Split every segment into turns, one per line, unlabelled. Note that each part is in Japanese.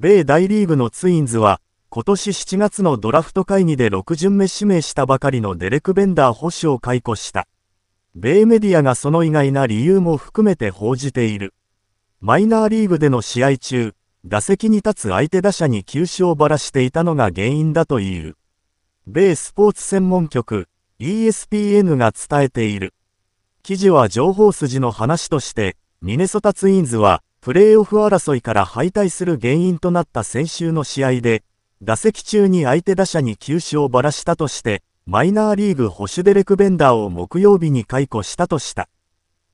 米大リーグのツインズは、今年7月のドラフト会議で6巡目指名したばかりのデレク・ベンダー捕手を解雇した。米メディアがその意外な理由も含めて報じている。マイナーリーグでの試合中、打席に立つ相手打者に球種をばらしていたのが原因だという。米スポーツ専門局 ESPN が伝えている。記事は情報筋の話として、ミネソタツインズは、プレーオフ争いから敗退する原因となった先週の試合で、打席中に相手打者に球種をばらしたとして、マイナーリーグ保守デレク・ベンダーを木曜日に解雇したとした。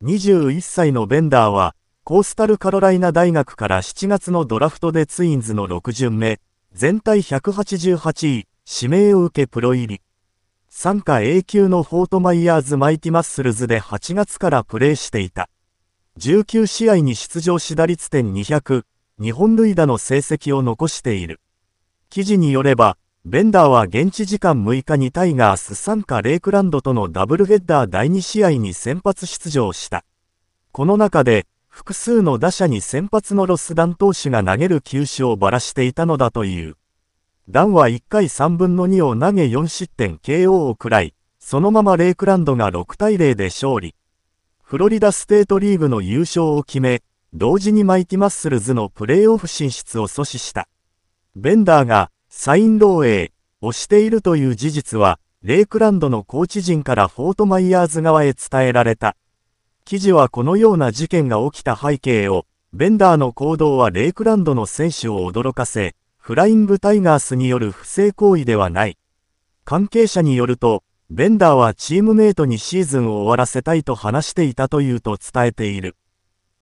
21歳のベンダーは、コースタルカロライナ大学から7月のドラフトでツインズの6巡目、全体188位、指名を受けプロ入り。参加 A 級のフォートマイヤーズ・マイティ・マッスルズで8月からプレーしていた。19試合に出場し打率点200、日本塁打の成績を残している。記事によれば、ベンダーは現地時間6日にタイガース参加レイクランドとのダブルヘッダー第2試合に先発出場した。この中で、複数の打者に先発のロスダン投手が投げる球種をばらしていたのだという。ダンは1回3分の2を投げ4失点 KO を喰らい、そのままレイクランドが6対0で勝利。フロリダステートリーグの優勝を決め、同時にマイティ・マッスルズのプレーオフ進出を阻止した。ベンダーがサイン漏洩をしているという事実は、レイクランドのコーチ陣からフォートマイヤーズ側へ伝えられた。記事はこのような事件が起きた背景を、ベンダーの行動はレイクランドの選手を驚かせ、フライングタイガースによる不正行為ではない。関係者によると、ベンダーはチームメイトにシーズンを終わらせたいと話していたというと伝えている。